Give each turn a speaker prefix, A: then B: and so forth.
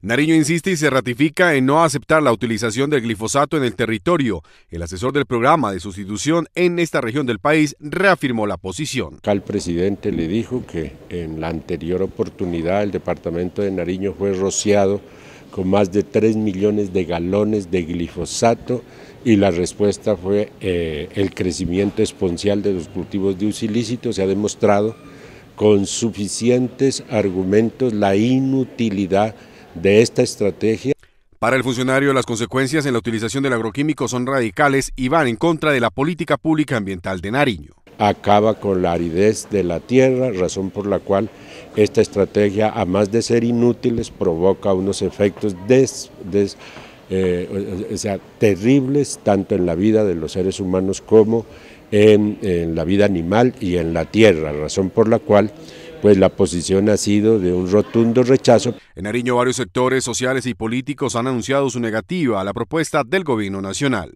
A: Nariño insiste y se ratifica en no aceptar la utilización del glifosato en el territorio. El asesor del programa de sustitución en esta región del país reafirmó la posición.
B: Al presidente le dijo que en la anterior oportunidad el departamento de Nariño fue rociado con más de 3 millones de galones de glifosato y la respuesta fue eh, el crecimiento exponencial de los cultivos de uso ilícito. Se ha demostrado con suficientes argumentos la inutilidad de esta estrategia.
A: Para el funcionario, las consecuencias en la utilización del agroquímico son radicales y van en contra
B: de la política pública
A: ambiental de Nariño.
B: Acaba con la aridez de la tierra, razón por la cual esta estrategia, además de ser inútiles, provoca unos efectos des, eh, sea, terribles tanto en la vida de los seres humanos como en la vida animal y en la tierra, razón por la cual pues la posición ha sido de un rotundo rechazo.
A: En Nariño varios sectores sociales y políticos han anunciado su negativa a la propuesta del gobierno nacional.